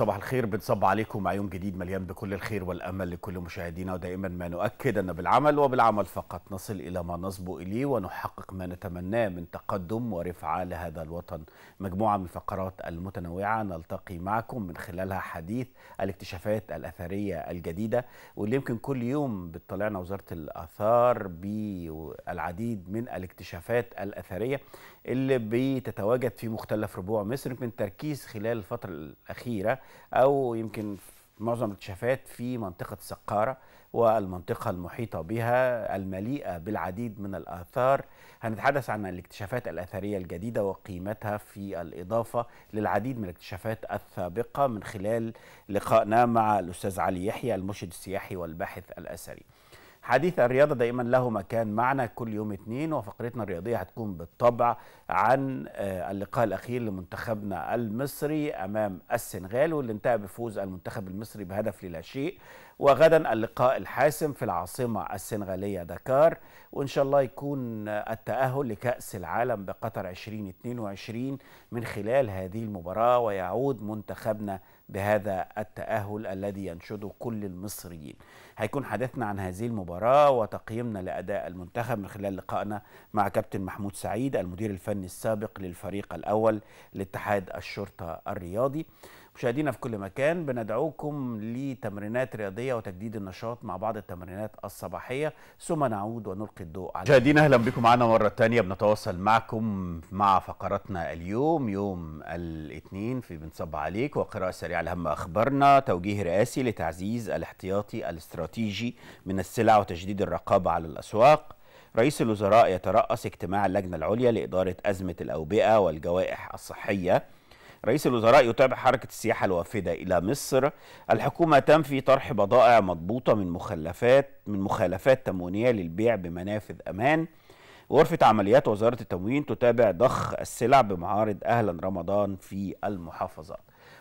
صباح الخير بنصب عليكم مع يوم جديد مليان بكل الخير والامل لكل مشاهدينا ودائما ما نؤكد ان بالعمل وبالعمل فقط نصل الى ما نصبو اليه ونحقق ما نتمناه من تقدم ورفعه لهذا الوطن. مجموعه من الفقرات المتنوعه نلتقي معكم من خلالها حديث الاكتشافات الاثريه الجديده واللي يمكن كل يوم بتطلعنا وزاره الاثار بالعديد من الاكتشافات الاثريه اللي بتتواجد في مختلف ربوع مصر من تركيز خلال الفتره الاخيره او يمكن معظم الاكتشافات في منطقه السقاره والمنطقه المحيطه بها المليئه بالعديد من الاثار هنتحدث عن الاكتشافات الاثريه الجديده وقيمتها في الاضافه للعديد من الاكتشافات السابقه من خلال لقائنا مع الاستاذ علي يحيى المرشد السياحي والباحث الاثري حديث الرياضة دائما له مكان معنا كل يوم اثنين وفقرتنا الرياضية هتكون بالطبع عن آه، اللقاء الأخير لمنتخبنا المصري أمام السنغال واللي انتهى بفوز المنتخب المصري بهدف للا شيء وغدا اللقاء الحاسم في العاصمة السنغالية دكار وإن شاء الله يكون التأهل لكأس العالم بقطر 2022 من خلال هذه المباراة ويعود منتخبنا بهذا التأهل الذي ينشده كل المصريين هيكون حديثنا عن هذه المباراة وتقييمنا لأداء المنتخب من خلال لقائنا مع كابتن محمود سعيد المدير الفني السابق للفريق الأول لاتحاد الشرطة الرياضي مشاهدينا في كل مكان بندعوكم لتمرينات رياضيه وتجديد النشاط مع بعض التمرينات الصباحيه ثم نعود ونلقي الضوء على مشاهدينا اهلا بكم معنا مره ثانيه بنتواصل معكم مع فقراتنا اليوم يوم الاثنين في بنصب عليك وقراءه سريعه لهم اخبارنا توجيه رئاسي لتعزيز الاحتياطي الاستراتيجي من السلع وتشديد الرقابه على الاسواق رئيس الوزراء يترأس اجتماع اللجنة العليا لإدارة أزمة الأوبئة والجوائح الصحية رئيس الوزراء يتابع حركة السياحة الوافدة إلى مصر الحكومة تنفي طرح بضائع مضبوطة من مخلفات من مخالفات تموينية للبيع بمنافذ أمان غرفة عمليات وزارة التموين تتابع ضخ السلع بمعارض أهلا رمضان في المحافظة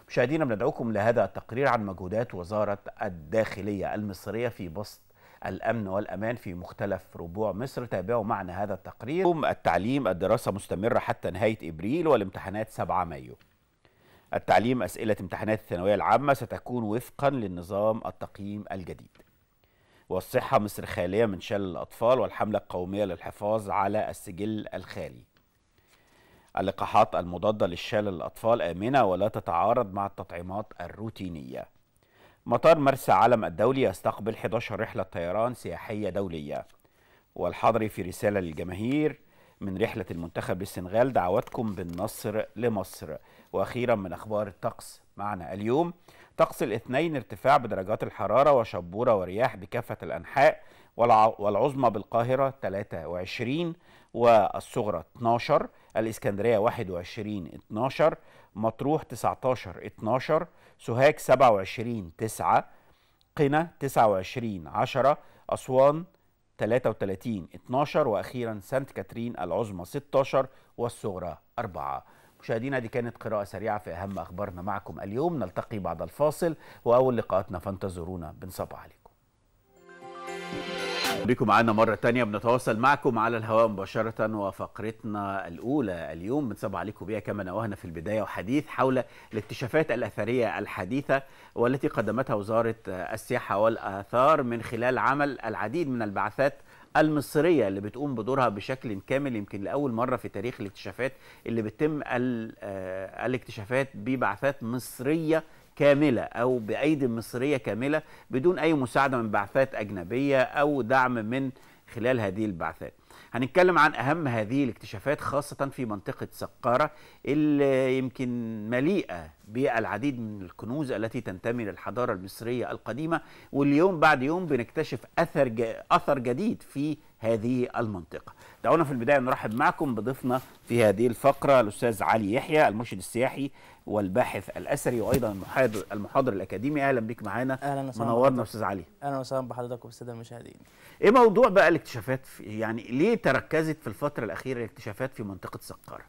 مشاهدينا بندعوكم لهذا التقرير عن مجهودات وزارة الداخلية المصرية في بسط الأمن والأمان في مختلف ربوع مصر تابعوا معنا هذا التقرير التعليم الدراسة مستمرة حتى نهاية إبريل والامتحانات 7 مايو التعليم أسئلة امتحانات الثانوية العامة ستكون وفقا للنظام التقييم الجديد والصحة مصر خالية من شلل الأطفال والحملة القومية للحفاظ على السجل الخالي اللقاحات المضادة للشلل الأطفال آمنة ولا تتعارض مع التطعيمات الروتينية مطار مرسى علم الدولي يستقبل 11 رحلة طيران سياحية دولية والحضري في رسالة للجماهير من رحلة المنتخب للسنغال دعواتكم بالنصر لمصر وأخيرا من أخبار الطقس معنا اليوم طقس الاثنين ارتفاع بدرجات الحرارة وشبورة ورياح بكافة الأنحاء والعظمى بالقاهرة 23 والصغرى 12 الإسكندرية 21 12 مطروح 19 12 سوهاج 27 9 قنا 29 10 أسوان 33 12 واخيرا سانت كاترين العظمى 16 والصغرى 4 مشاهدينا دي كانت قراءة سريعة في أهم أخبارنا معكم اليوم نلتقي بعد الفاصل وأول لقاءاتنا فانتظرونا بنصب عليكم بكم معانا مرة تانية بنتواصل معكم على الهواء مباشرة وفقرتنا الأولى اليوم بنصب عليكم بها كما نوهنا في البداية وحديث حول الاكتشافات الأثرية الحديثة والتي قدمتها وزارة السياحة والآثار من خلال عمل العديد من البعثات المصريه اللي بتقوم بدورها بشكل كامل يمكن لاول مره في تاريخ الاكتشافات اللي بتتم آه، الاكتشافات ببعثات مصريه كاملة أو بأيدي مصرية كاملة بدون أي مساعدة من بعثات أجنبية أو دعم من خلال هذه البعثات هنتكلم عن أهم هذه الاكتشافات خاصة في منطقة سقارة اللي يمكن مليئة بالعديد من الكنوز التي تنتمي للحضارة المصرية القديمة واليوم بعد يوم بنكتشف أثر أثر جديد في هذه المنطقة دعونا في البداية نرحب معكم بضيفنا في هذه الفقرة الأستاذ علي يحيى المرشد السياحي والباحث الأثري وأيضا المحاضر, المحاضر الأكاديمي أهلا بك معانا أهلا وسهلا منورنا أستاذ علي أهلا وسهلا بحضرتك والسادة المشاهدين إيه موضوع بقى الاكتشافات يعني ليه تركزت في الفترة الأخيرة الاكتشافات في منطقة سقارة؟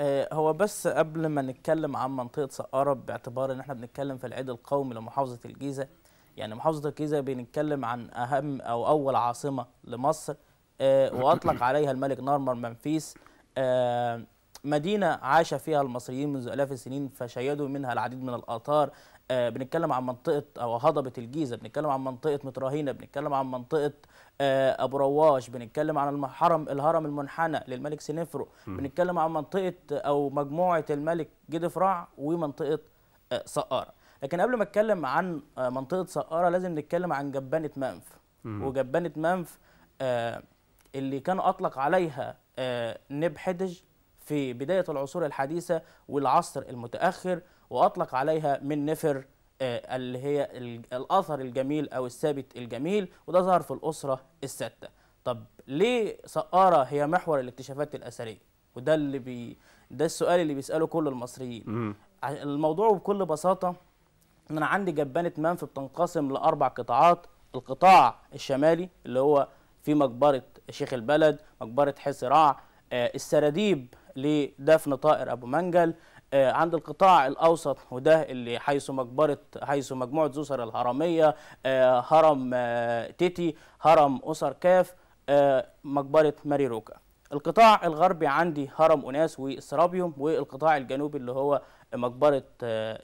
آه، هو بس قبل ما نتكلم عن منطقة سقارة باعتبار إن احنا بنتكلم في العيد القومي لمحافظة الجيزة يعني محافظة الجيزة بنتكلم عن أهم أو أول عاصمة لمصر آه، واطلق عليها الملك نارمر منفيس آه، مدينه عاش فيها المصريين منذ الاف السنين فشيدوا منها العديد من الاثار آه، بنتكلم عن منطقه او هضبه الجيزه بنتكلم عن منطقه متراهينه بنتكلم عن منطقه ابو رواش بنتكلم عن الحرم الهرم المنحنى للملك سنفرو بنتكلم عن منطقه او مجموعه الملك جدفرع ومنطقه سقاره لكن قبل ما اتكلم عن منطقه سقاره لازم نتكلم عن جبانه منف وجبانه منف اللي كان أطلق عليها آه، نبحدج في بداية العصور الحديثة والعصر المتأخر وأطلق عليها من نفر آه، اللي هي الأثر الجميل أو الثابت الجميل وده ظهر في الأسرة الستة طب ليه سقارة هي محور الاكتشافات الأثرية وده اللي بي ده السؤال اللي بيسأله كل المصريين الموضوع بكل بساطة ان انا عندي جبانة منف بتنقسم لاربع قطاعات القطاع الشمالي اللي هو في مقبرة شيخ البلد مقبره حسراع السراديب آه، لدفن طائر ابو منجل آه، عند القطاع الاوسط وده اللي حيث مقبره حيث مجموعه زوسر الهرميه آه، هرم تيتي هرم اسر كاف مقبره ماري روكا القطاع الغربي عندي هرم أناس والسرابيوم والقطاع الجنوبي اللي هو مقبرة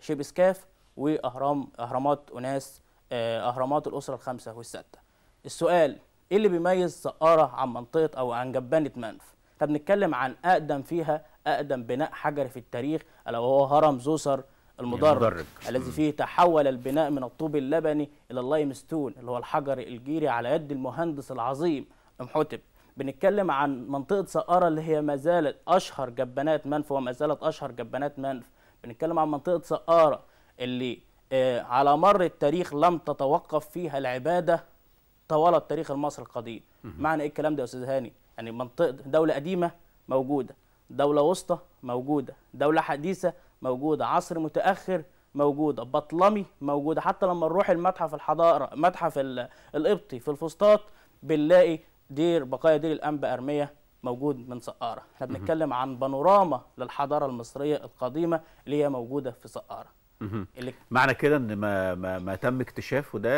شيبس كاف وأهرام أهرامات أناس أهرامات الأسرة الخمسة والستة السؤال ايه اللي بيميز سقاره عن منطقه او عن جبانه منف احنا بنتكلم عن اقدم فيها اقدم بناء حجري في التاريخ الا وهو هرم زوسر المدرج المدرج. الذي فيه تحول البناء من الطوب اللبني الى اللايمستون اللي هو الحجر الجيري على يد المهندس العظيم امحوتب بنتكلم عن منطقه سقاره اللي هي ما زالت اشهر جبانات منف وما زالت اشهر جبانات منف بنتكلم عن منطقه سقاره اللي آه، على مر التاريخ لم تتوقف فيها العباده طوال التاريخ المصري القديم معنى ايه الكلام ده يا استاذ هاني يعني منطقه دوله قديمه موجوده دوله وسطى موجوده دوله حديثه موجوده عصر متاخر موجوده بطلمي موجوده حتى لما نروح المتحف الحضاره متحف القبطي في الفسطاط بنلاقي دير بقايا دير الانبا ارميه موجود من سقاره احنا بنتكلم عن بانوراما للحضاره المصريه القديمه اللي هي موجوده في سقاره معنى كده ان ما, ما, ما تم اكتشافه ده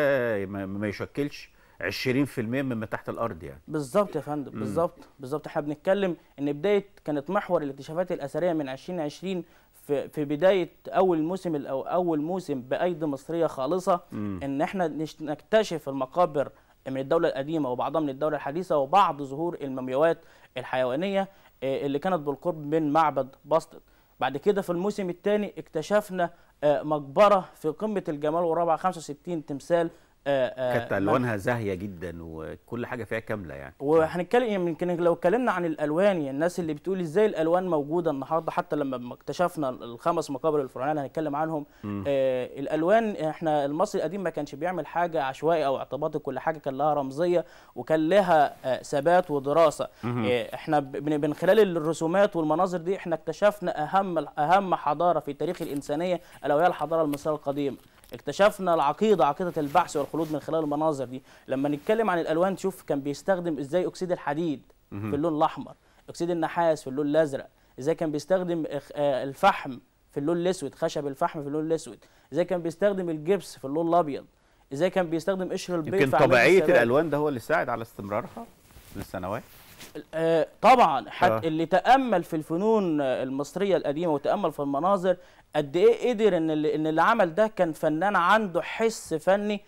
ما, ما يشكلش 20% مما تحت الارض يعني بالظبط يا فندم بالظبط بالظبط احنا بنتكلم ان بدايه كانت محور الاكتشافات الاثريه من 2020 في في بدايه اول موسم او اول موسم بايدي مصريه خالصه مم. ان احنا نكتشف المقابر من الدوله القديمه وبعضها من الدوله الحديثه وبعض ظهور المومياوات الحيوانيه آه، اللي كانت بالقرب من معبد باستت بعد كده في الموسم الثاني اكتشفنا آه، مقبره في قمه الجمال والرابعه 65 تمثال آه، آه، كانت الوانها زاهيه جدا وكل حاجه فيها كامله يعني وهنتكلم يعني يمكن لو اتكلمنا عن الالوان يعني الناس اللي بتقول ازاي الالوان موجوده النهارده حتى لما اكتشفنا الخمس مقابر الفرعونيه اللي هنتكلم عنهم آه الالوان احنا المصري القديم ما كانش بيعمل حاجه عشوائي او اعتباطي كل حاجه كان لها رمزيه وكان لها آه ثبات ودراسه آه احنا من خلال الرسومات والمناظر دي احنا اكتشفنا اهم اهم حضاره في تاريخ الانسانيه الا وهي الحضاره المصريه القديمه اكتشفنا العقيده عقيده البحث والخلود من خلال المناظر دي لما نتكلم عن الالوان تشوف كان بيستخدم ازاي اكسيد الحديد في اللون الاحمر اكسيد النحاس في اللون الازرق ازاي كان بيستخدم آه، الفحم في اللون الاسود خشب الفحم في اللون الاسود ازاي كان بيستخدم الجبس في اللون الابيض ازاي كان بيستخدم قشر البيض يمكن طبيعيه الالوان ده هو اللي ساعد على استمرارها للسنوات آه، طبعا حتى آه. اللي تامل في الفنون آه، المصريه القديمه وتامل في المناظر قد ايه قدر ان اللي, إن اللي عمل ده كان فنان عنده حس فني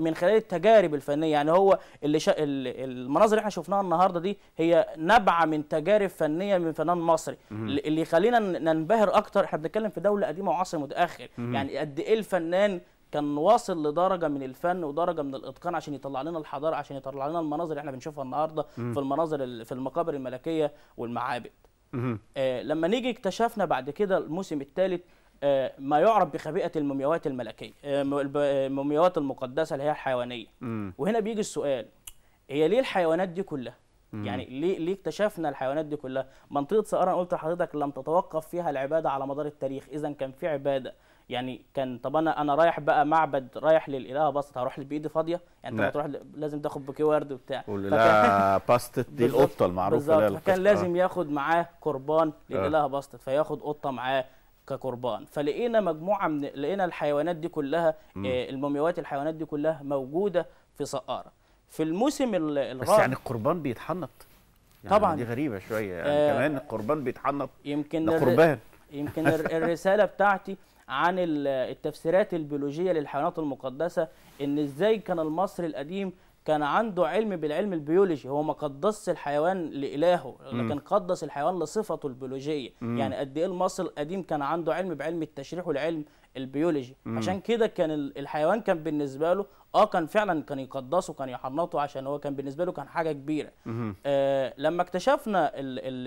من خلال التجارب الفنيه يعني هو اللي شا... المناظر اللي احنا شفناها النهارده دي هي نبعه من تجارب فنيه من فنان مصري مم. اللي يخلينا ننبهر اكتر احنا بنتكلم في دوله قديمه وعصر متاخر مم. يعني قد ايه الفنان كان واصل لدرجه من الفن ودرجه من الاتقان عشان يطلع لنا الحضاره عشان يطلع لنا المناظر اللي احنا بنشوفها النهارده في المناظر في المقابر الملكيه والمعابد آه لما نيجي اكتشفنا بعد كده الموسم الثالث آه ما يعرف بخبيئه المومياوات الملكيه آه, آه، المومياوات المقدسه اللي هي الحيوانيه وهنا بيجي السؤال هي ليه الحيوانات دي كلها يعني ليه ليه اكتشفنا الحيوانات دي كلها منطقه سقاره قلت لحضرتك لم تتوقف فيها العباده على مدار التاريخ اذا كان في عباده يعني كان طب انا انا رايح بقى معبد رايح للالهه بسط هروح بايدي فاضيه يعني انت تروح لازم تاخد بوكيه ورد وبتاع لا باستة دي القطه المعروفه بالظبط فكان لازم ياخد معاه قربان للالهه آه. باستت فياخد قطه معاه كقربان فلقينا مجموعه من لقينا الحيوانات دي كلها إيه المومياوات الحيوانات دي كلها موجوده في سقاره في الموسم الرابع بس يعني القربان بيتحنط يعني طبعا دي غريبه شويه يعني آه كمان القربان بيتحنط يمكن ده قربان يمكن الرساله بتاعتي عن التفسيرات البيولوجيه للحيوانات المقدسه ان ازاي كان المصري القديم كان عنده علم بالعلم البيولوجي هو ما قدسش الحيوان لإلهه لكن قدس الحيوان لصفته البيولوجية م. يعني قد إيه المصري القديم كان عنده علم بعلم التشريح والعلم البيولوجي م. عشان كده كان الحيوان كان بالنسبة له اه كان فعلا كان يقدسه كان يحنطه عشان هو كان بالنسبة له كان حاجة كبيرة آه لما اكتشفنا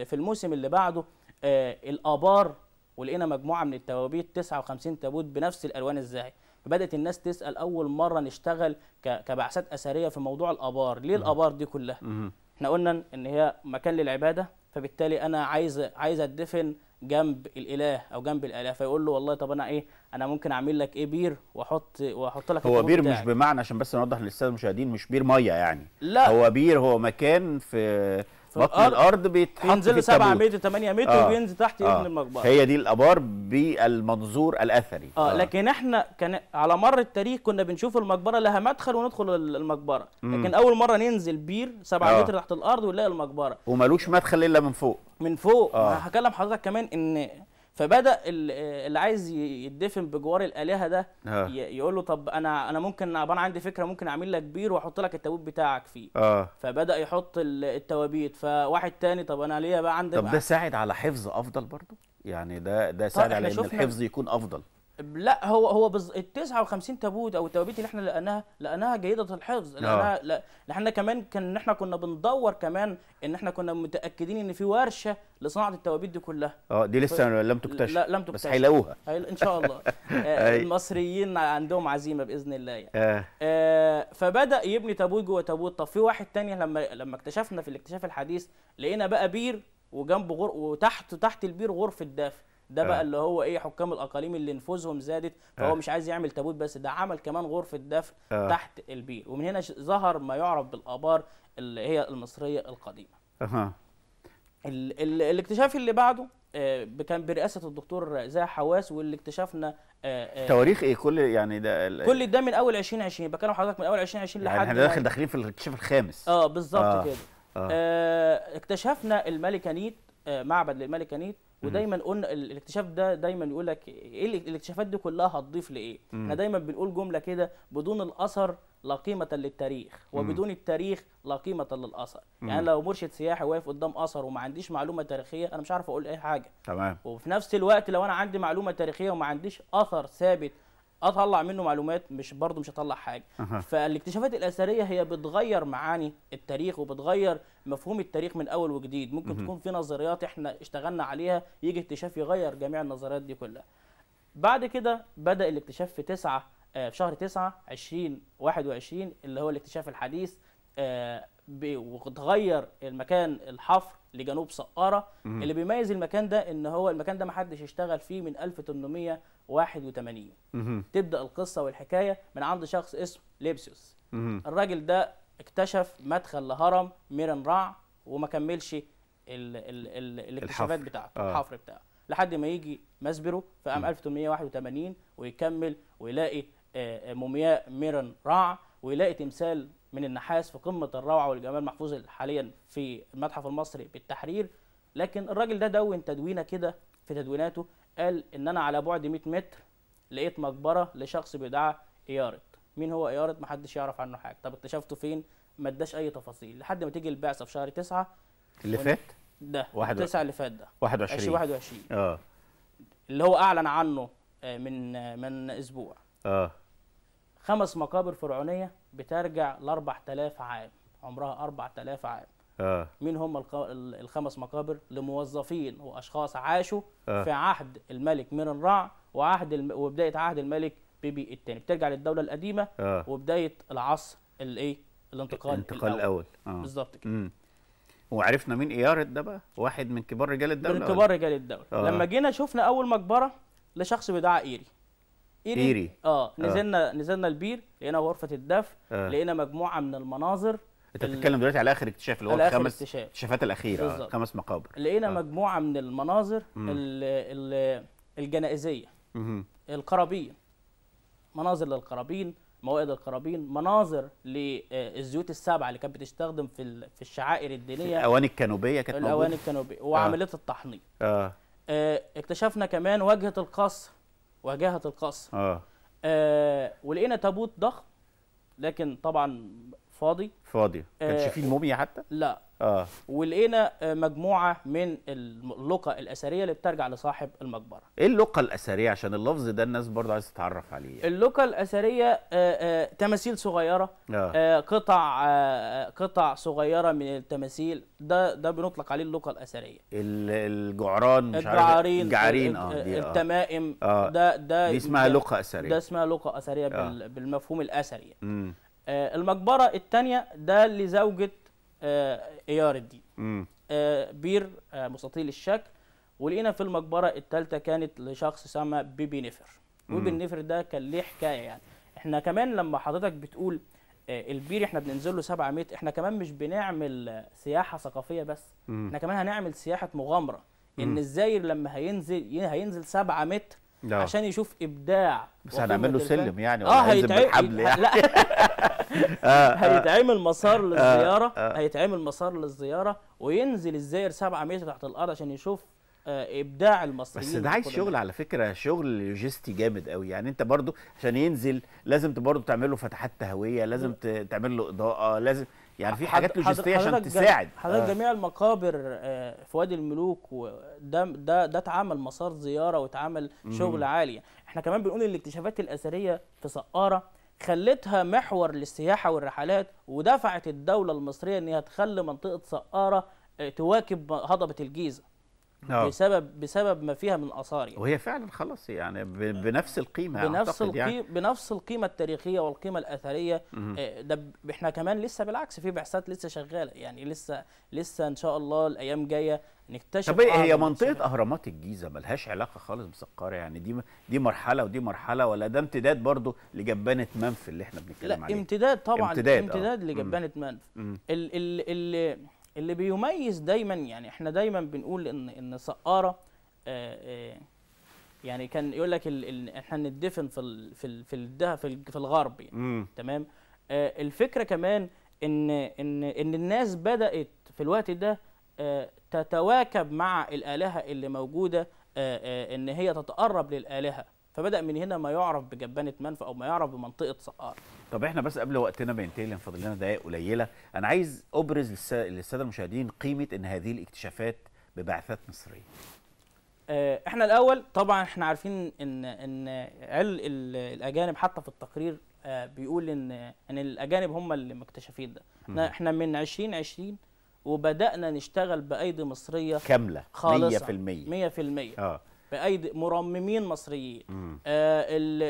في الموسم اللي بعده آه الآبار ولقينا مجموعه من التوابيت 59 تابوت بنفس الالوان الزاهي فبدات الناس تسال اول مره نشتغل كبعثات اثريه في موضوع الابار ليه الابار دي كلها احنا قلنا ان هي مكان للعباده فبالتالي انا عايز عايز اتدفن جنب الاله او جنب الاله فيقول له والله طب انا ايه انا ممكن اعمل لك ايه بير واحط واحط لك هو بير مش بمعنى عشان بس نوضح للساده المشاهدين مش بير ميه يعني لا هو بير هو مكان في بطن الارض بيتحط بينزلوا 7 متر 8 متر آه. وبينزل تحت آه. يبني المقبره هي دي الابار بالمنظور الاثري آه. اه لكن احنا كان على مر التاريخ كنا بنشوف المقبره لها مدخل وندخل المقبره مم. لكن اول مره ننزل بير 7 آه. متر تحت الارض ونلاقي المقبره وملوش مدخل الا من فوق من فوق آه. هكلم حضرتك كمان ان فبدا اللي عايز يدفن بجوار الالهه ده آه. يقول له طب انا انا ممكن انا عندي فكره ممكن اعمل لك بير واحط لك التابوت بتاعك فيه آه. فبدا يحط التوابيت فواحد تاني طب انا ليا بقى عندي طب ده ساعد على حفظ افضل برضه يعني ده ده ساعد على ان الحفظ يكون افضل لا هو هو بز... ال 59 تابوت او التوابيت اللي احنا لقيناها لقيناها جيده الحفظ آه. لقيناها لا احنا كمان كان احنا كنا بندور كمان ان احنا كنا متاكدين ان في ورشه لصناعه التوابيت دي كلها اه دي لسه ف... لم تكتشف لا لم تكتشف بس هيلاقوها ان شاء الله آه، المصريين عندهم عزيمه باذن الله يعني آه. آه فبدا يبني تابوت جوه تابوت طب في واحد تاني لما لما اكتشفنا في الاكتشاف الحديث لقينا بقى بير وجنبه غر... وتحت تحت البير غرفه دافئ ده بقى آه. اللي هو ايه حكام الاقاليم اللي نفوذهم زادت فهو آه. مش عايز يعمل تابوت بس ده عمل كمان غرفه دفن آه. تحت البير ومن هنا ظهر ما يعرف بالابار اللي هي المصريه القديمه اها ال ال الاكتشاف اللي بعده كان برئاسه الدكتور زاه حواس واللي اكتشفنا تواريخ ايه كل يعني ده كل ده من اول 2020 بكلم حضرتك من اول 2020 يعني لحد يعني احنا داخل داخلين في الاكتشاف الخامس اه بالظبط آه. كده آه. آه اكتشفنا الملكانيت آه معبد نيت ودايما قلنا الاكتشاف ده دايما يقول لك ايه الاكتشافات دي كلها هتضيف لايه احنا دايما بنقول جمله كده بدون الاثر لا قيمة للتاريخ وبدون التاريخ لا قيمة للأثر يعني لو مرشد سياحي واقف قدام أثر وما عنديش معلومة تاريخية أنا مش عارف أقول أي حاجة تمام وفي نفس الوقت لو أنا عندي معلومة تاريخية وما عنديش أثر ثابت اطلع منه معلومات مش برضه مش هطلع حاجه أه. فالاكتشافات الاثريه هي بتغير معاني التاريخ وبتغير مفهوم التاريخ من اول وجديد ممكن أه. تكون في نظريات احنا اشتغلنا عليها يجي اكتشاف يغير جميع النظريات دي كلها بعد كده بدا الاكتشاف في 9 آه، في شهر 9 2021 اللي هو الاكتشاف الحديث آه، وتغير المكان الحفر لجنوب سقاره اللي بيميز المكان ده ان هو المكان ده ما حدش اشتغل فيه من 1800 81 تبدا القصه والحكايه من عند شخص اسمه ليبسيوس الراجل ده اكتشف مدخل لهرم ميرن رع وما كملش ال ال ال الاكتشافات بتاعته آه. الحفر بتاعه لحد ما يجي مزبره في عام 1881 ويكمل ويلاقي آه، آه، مومياء ميرن رع ويلاقي تمثال من النحاس في قمه الروعه والجمال محفوظ حاليا في المتحف المصري بالتحرير لكن الراجل ده دون تدوينه كده في تدويناته قال ان انا على بعد 100 متر لقيت مقبره لشخص بيدعى ايارت مين هو ايارت محدش يعرف عنه حاجه طب اكتشفته فين ما اداش اي تفاصيل لحد ما تيجي البعثه في شهر 9 اللي فات ده 9 اللي فات ده 21 2021 اه اللي هو اعلن عنه آه، من آه، من اسبوع اه خمس مقابر فرعونيه بترجع ل 4000 عام عمرها 4000 عام آه. مين هم الخمس مقابر لموظفين واشخاص عاشوا آه. في عهد الملك من الرع وعهد الم... وبدايه عهد الملك بيبي الثاني بترجع للدوله القديمه آه. وبدايه العصر الايه الانتقال الانتقال الاول, الأول. آه. بالظبط كده وعرفنا مين ايارت ده بقى واحد من كبار رجال الدوله من كبار رجال الدوله آه. لما جينا شفنا اول مقبره لشخص بيدعى ايري ايري, إيري. اه, آه. نزلنا آه. نزلنا البير لقينا غرفه الدفن آه. لقينا مجموعه من المناظر انت بتتكلم دلوقتي على اخر اكتشاف اللي هو الخمس اكتشافات الاخيره بالزبط. خمس مقابر لقينا آه. مجموعه من المناظر الجنائزيه القرابين مناظر للقرابين موائد القرابين مناظر للزيوت السبعه اللي كانت بتستخدم في في الشعائر الدينيه الاواني الكانوبيه كانت موجوده الاواني الكانوبيه آه. وعمليه آه. التحنيط آه. آه اكتشفنا كمان واجهه القصر واجهه القصر آه. آه ولقينا تابوت ضخم لكن طبعا فاضي فاضي ما كانش آه، فيه الموميا حتى لا اه ولقينا آه، مجموعه من اللقى الاثريه اللي بترجع لصاحب المقبره ايه اللقى الاثريه عشان اللفظ ده الناس برضه عايزه تتعرف عليه يعني. اللقى الاثريه آآ آه، تماثيل صغيره آه. قطع آآ قطع صغيره من التماثيل ده ده بنطلق عليه اللقى الاثريه الجعران مش الجعارين الجعارين اه التمائم آه. ده ده دي اسمها لقى اثريه ده اسمها لقى اثريه آه. بالمفهوم الاثري يعني. آه، المقبره الثانيه ده لزوجه آه، ايار الدين آه، بير مستطيل الشكل ولقينا في المقبره الثالثه كانت لشخص سمى بيبي نفر بيبي نفر ده كان ليه حكايه يعني احنا كمان لما حضرتك بتقول البير احنا بننزل له 7 متر احنا كمان مش بنعمل سياحه ثقافيه بس احنا كمان هنعمل سياحه مغامره ان الزاير لما هينزل هينزل 7 متر ده. عشان يشوف ابداع بس هنعمل له سلم يعني اه هيتعمل يعني. لا آه، آه. هيتعمل مسار آه، للزياره هيتعمل مسار للزياره وينزل الزائر 7 متر تحت الارض عشان يشوف ابداع المصريين بس ده عايز شغل على فكره شغل لوجيستي جامد قوي يعني انت برضو عشان ينزل لازم برضو تعمل له فتحات تهويه لازم تعمل له اضاءه لازم يعني في حاجات لوجستيه عشان تساعد حضرتك آه. جميع المقابر آه، في وادي الملوك وده ده ده اتعمل مسار زياره واتعمل شغل عالي احنا كمان بنقول الاكتشافات الاثريه في سقاره خلتها محور للسياحه والرحلات ودفعت الدوله المصريه ان هي تخلي منطقه سقاره آه، تواكب هضبه الجيزه أوه. بسبب بسبب ما فيها من اثار يعني. وهي فعلا خلاص يعني آه. بنفس القيمه بنفس القيمه يعني. بنفس القيمه التاريخيه والقيمه الاثريه آه، ده احنا كمان لسه بالعكس في بعثات لسه شغاله يعني لسه لسه ان شاء الله الايام جايه نكتشف طب إيه، هي منطقه من اهرامات الجيزه ملهاش علاقه خالص بسقاره يعني دي دي مرحله ودي مرحله ولا ده امتداد برضو لجبانه منف اللي احنا بنتكلم عليها لا امتداد طبعا امتداد, آه. امتداد لجبانه منف ال ال ال اللي بيميز دايما يعني احنا دايما بنقول ان ان سقاره آه، آه، يعني كان يقول لك احنا ندفن في ال في ال في الدهب في, في الغرب يعني مم. تمام آه الفكره كمان ان ان ان الناس بدات في الوقت ده آه تتواكب مع الالهه اللي موجوده آه, آه، ان هي تتقرب للالهه فبدا من هنا ما يعرف بجبانه منفى او ما يعرف بمنطقه سقاره طب احنا بس قبل وقتنا بينتهي لان فاضل لنا دقائق قليله انا عايز ابرز للساده المشاهدين قيمه ان هذه الاكتشافات ببعثات مصريه آه، احنا الاول طبعا احنا عارفين ان ان الاجانب حتى في التقرير آه، بيقول ان ان الاجانب هم اللي مكتشفين ده احنا احنا من 2020 وبدانا نشتغل بايدي مصريه كامله خالصه 100% 100% اه بايدي مرممين مصريين آه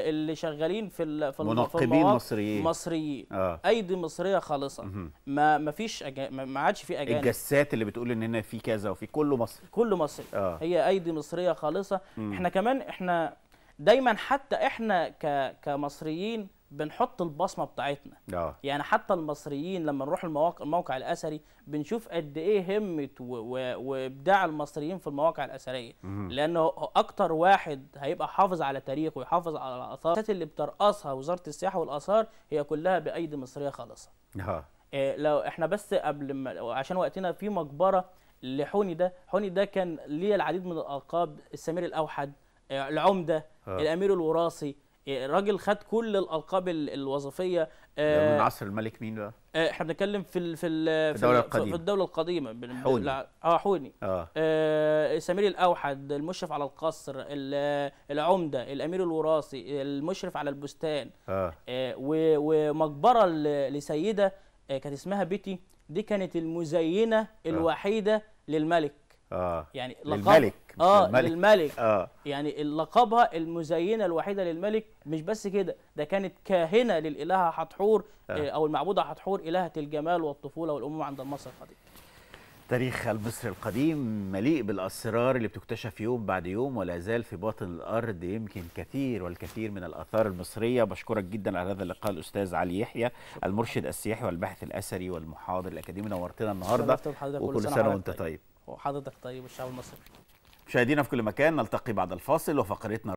اللي شغالين في في المنقبين مصريين مصريين آه. ايدي مصريه خالصه ما ما فيش ما عادش في اجانب الجسات اللي بتقول ان هنا في كذا وفي كله مصري كله مصري آه. هي ايدي مصريه خالصه مم. احنا كمان احنا دايما حتى احنا ك... كمصريين بنحط البصمه بتاعتنا آه. يعني حتى المصريين لما نروح المواقع الموقع الاثري بنشوف قد ايه همه وابداع المصريين في المواقع الاثريه مم. لانه اكتر واحد هيبقى حافظ على تاريخه ويحافظ على الاثار اللي بترأسها وزاره السياحه والاثار هي كلها بايدي مصريه خالصه آه. إيه لو احنا بس قبل ما عشان وقتنا في مقبره لحوني ده حوني ده كان ليه العديد من الالقاب السمير الاوحد آه، العمده آه. الامير الوراثي الراجل خد كل الالقاب الوظيفيه آه، من عصر الملك مين بقى؟ آه، احنا بنتكلم في في في الدوله القديمه في الدوله القديمه حوني اه حوني آه. آه سمير الاوحد المشرف على القصر العمده الامير الوراثي المشرف على البستان آه. آه ومقبره لسيده آه، كانت اسمها بيتي دي كانت المزينه الوحيده آه. للملك آه يعني لقب للملك اه للملك, للملك. آه يعني لقبها المزينه الوحيده للملك مش بس كده ده كانت كاهنه للالهه حتحور آه. آه، او المعبوده حتحور الهه الجمال والطفوله والامومه عند المصري القديم تاريخ المصري القديم مليء بالاسرار اللي بتكتشف يوم بعد يوم ولا زال في باطن الارض يمكن كثير والكثير من الاثار المصريه بشكرك جدا على هذا اللقاء الاستاذ علي يحيى المرشد السياحي والباحث الاثري والمحاضر الاكاديمي نورتنا النهارده وكل سنه وانت طيب, طيب. وحضرتك طيب والشعب المصري مشاهدينا في كل مكان نلتقي بعد الفاصل وفقرتنا